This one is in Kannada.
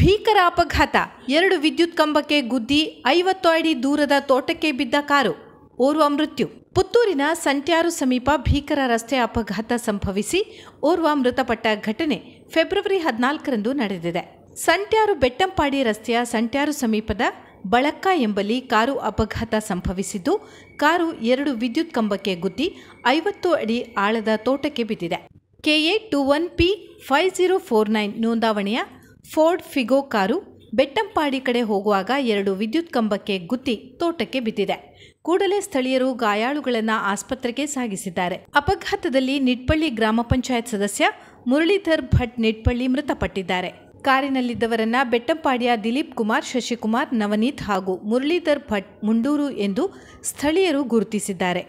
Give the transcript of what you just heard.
ಭೀಕರ ಅಪಘಾತ ಎರಡು ವಿದ್ಯುತ್ ಕಂಬಕ್ಕೆ ಗುದ್ದಿ ಐವತ್ತು ಅಡಿ ದೂರದ ತೋಟಕ್ಕೆ ಬಿದ್ದ ಕಾರು ಓರ್ವ ಮೃತ್ಯು ಪುತ್ತೂರಿನ ಸಂಟ್ಯಾರು ಸಮೀಪ ಭೀಕರ ರಸ್ತೆ ಅಪಘಾತ ಸಂಭವಿಸಿ ಓರ್ವ ಮೃತಪಟ್ಟ ಘಟನೆ ಫೆಬ್ರವರಿ ಹದಿನಾಲ್ಕರಂದು ನಡೆದಿದೆ ಸಂಟ್ಯಾರು ಬೆಟ್ಟಂಪಾಡಿ ರಸ್ತೆಯ ಸಂಟ್ಯಾರು ಸಮೀಪದ ಬಳಕ್ಕ ಎಂಬಲ್ಲಿ ಕಾರು ಅಪಘಾತ ಸಂಭವಿಸಿದ್ದು ಕಾರು ಎರಡು ವಿದ್ಯುತ್ ಕಂಬಕ್ಕೆ ಗುದ್ದಿ ಐವತ್ತು ಅಡಿ ಆಳದ ತೋಟಕ್ಕೆ ಬಿದ್ದಿದೆ KA two one P five zero four nine ನೋಂದಾವಣೆಯ ಫೋರ್ಡ್ ಫಿಗೋ ಕಾರು ಬೆಟ್ಟಂಪಾಡಿ ಕಡೆ ಹೋಗುವಾಗ ಎರಡು ವಿದ್ಯುತ್ ಕಂಬಕ್ಕೆ ಗುತ್ತಿ ತೋಟಕ್ಕೆ ಬಿದ್ದಿದೆ ಕೂಡಲೇ ಸ್ಥಳೀಯರು ಗಾಯಾಳುಗಳನ್ನು ಆಸ್ಪತ್ರೆಗೆ ಸಾಗಿಸಿದ್ದಾರೆ ಅಪಘಾತದಲ್ಲಿ ನಿಟ್ಪಳ್ಳಿ ಗ್ರಾಮ ಪಂಚಾಯತ್ ಸದಸ್ಯ ಮುರಳೀಧರ್ ಭಟ್ ನಿಟ್ಪಳ್ಳಿ ಮೃತಪಟ್ಟಿದ್ದಾರೆ ಕಾರಿನಲ್ಲಿದ್ದವರನ್ನ ಬೆಟ್ಟಂಪಾಡಿಯ ದಿಲೀಪ್ ಕುಮಾರ್ ಶಶಿಕುಮಾರ್ ನವನೀತ್ ಹಾಗೂ ಮುರಳೀಧರ್ ಭಟ್ ಮುಂಡೂರು ಎಂದು ಸ್ಥಳೀಯರು ಗುರುತಿಸಿದ್ದಾರೆ